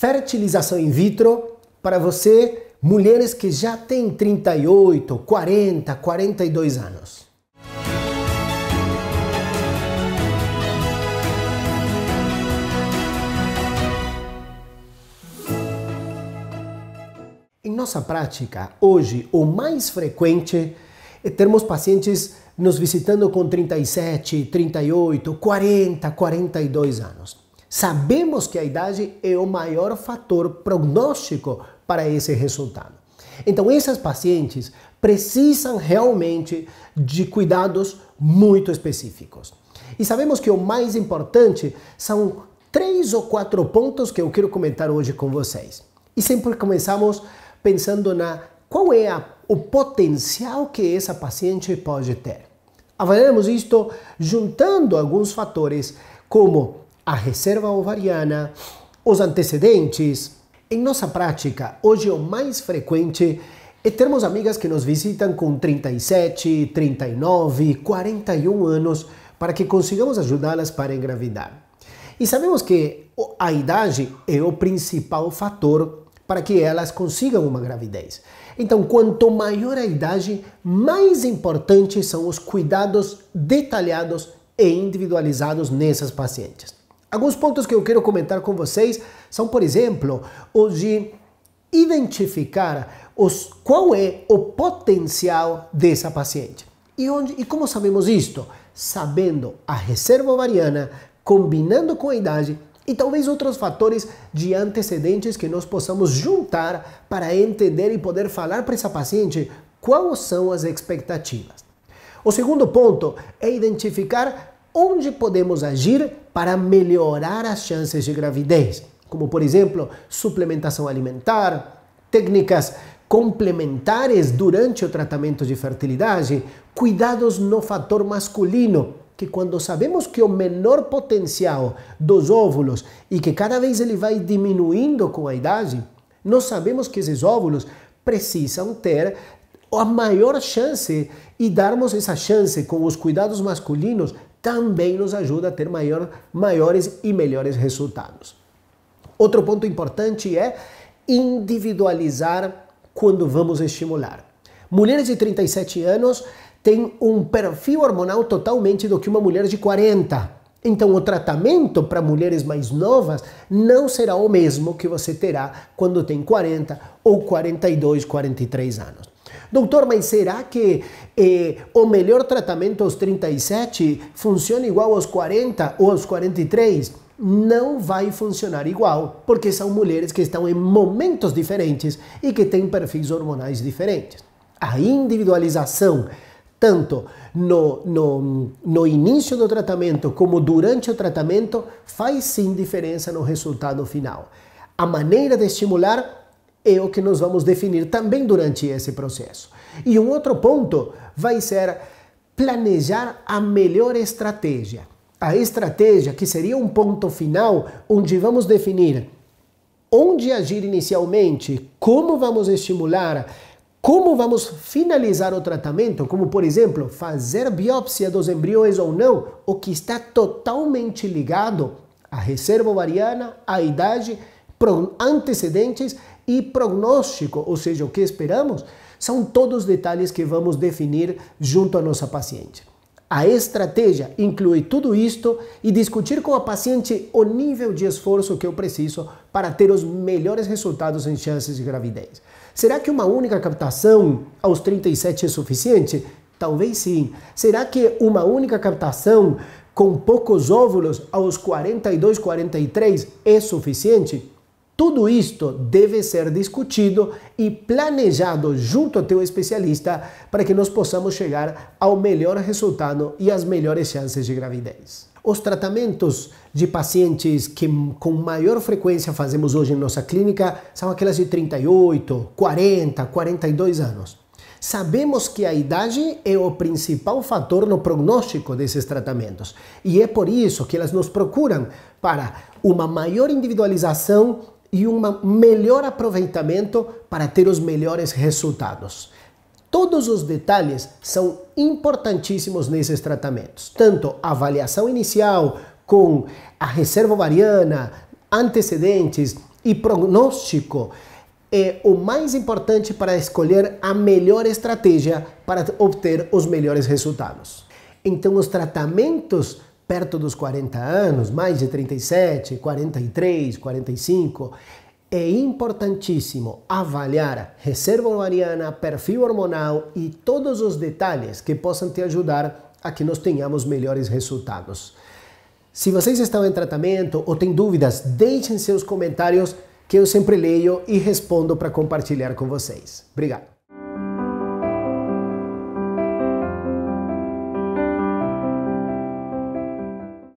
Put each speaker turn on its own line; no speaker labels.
fertilização in vitro para você, mulheres que já têm 38, 40, 42 anos. Em nossa prática, hoje, o mais frequente é termos pacientes nos visitando com 37, 38, 40, 42 anos. Sabemos que a idade é o maior fator prognóstico para esse resultado. Então, essas pacientes precisam realmente de cuidados muito específicos. E sabemos que o mais importante são três ou quatro pontos que eu quero comentar hoje com vocês. E sempre começamos pensando na qual é a, o potencial que essa paciente pode ter. Avaliamos isto juntando alguns fatores como a reserva ovariana, os antecedentes. Em nossa prática, hoje é o mais frequente é termos amigas que nos visitam com 37, 39, 41 anos para que consigamos ajudá-las para engravidar. E sabemos que a idade é o principal fator para que elas consigam uma gravidez. Então, quanto maior a idade, mais importantes são os cuidados detalhados e individualizados nessas pacientes. Alguns pontos que eu quero comentar com vocês são, por exemplo, o de identificar os, qual é o potencial dessa paciente. E, onde, e como sabemos isto? Sabendo a reserva ovariana, combinando com a idade e talvez outros fatores de antecedentes que nós possamos juntar para entender e poder falar para essa paciente quais são as expectativas. O segundo ponto é identificar onde podemos agir para melhorar as chances de gravidez, como por exemplo, suplementação alimentar, técnicas complementares durante o tratamento de fertilidade, cuidados no fator masculino, que quando sabemos que o menor potencial dos óvulos e que cada vez ele vai diminuindo com a idade, nós sabemos que esses óvulos precisam ter a maior chance e darmos essa chance com os cuidados masculinos também nos ajuda a ter maior, maiores e melhores resultados. Outro ponto importante é individualizar quando vamos estimular. Mulheres de 37 anos têm um perfil hormonal totalmente do que uma mulher de 40. Então, o tratamento para mulheres mais novas não será o mesmo que você terá quando tem 40 ou 42, 43 anos. Doutor, mas será que eh, o melhor tratamento aos 37 funciona igual aos 40 ou aos 43? não vai funcionar igual, porque são mulheres que estão em momentos diferentes e que têm perfis hormonais diferentes. A individualização, tanto no, no, no início do tratamento como durante o tratamento, faz sim diferença no resultado final. A maneira de estimular é o que nós vamos definir também durante esse processo. E um outro ponto vai ser planejar a melhor estratégia. A estratégia que seria um ponto final onde vamos definir onde agir inicialmente, como vamos estimular, como vamos finalizar o tratamento, como por exemplo, fazer biópsia dos embriões ou não, o que está totalmente ligado à reserva ovariana, à idade, antecedentes e prognóstico, ou seja, o que esperamos, são todos detalhes que vamos definir junto à nossa paciente. A estratégia inclui tudo isto e discutir com a paciente o nível de esforço que eu preciso para ter os melhores resultados em chances de gravidez. Será que uma única captação aos 37 é suficiente? Talvez sim. Será que uma única captação com poucos óvulos aos 42, 43 é suficiente? Tudo isto deve ser discutido e planejado junto ao teu especialista para que nós possamos chegar ao melhor resultado e às melhores chances de gravidez. Os tratamentos de pacientes que com maior frequência fazemos hoje em nossa clínica são aquelas de 38, 40, 42 anos. Sabemos que a idade é o principal fator no prognóstico desses tratamentos e é por isso que elas nos procuram para uma maior individualização e um melhor aproveitamento para ter os melhores resultados. Todos os detalhes são importantíssimos nesses tratamentos, tanto a avaliação inicial com a reserva ovariana, antecedentes e prognóstico é o mais importante para escolher a melhor estratégia para obter os melhores resultados. Então, os tratamentos perto dos 40 anos, mais de 37, 43, 45, é importantíssimo avaliar reserva ovariana, perfil hormonal e todos os detalhes que possam te ajudar a que nós tenhamos melhores resultados. Se vocês estão em tratamento ou têm dúvidas, deixem seus comentários que eu sempre leio e respondo para compartilhar com vocês. Obrigado.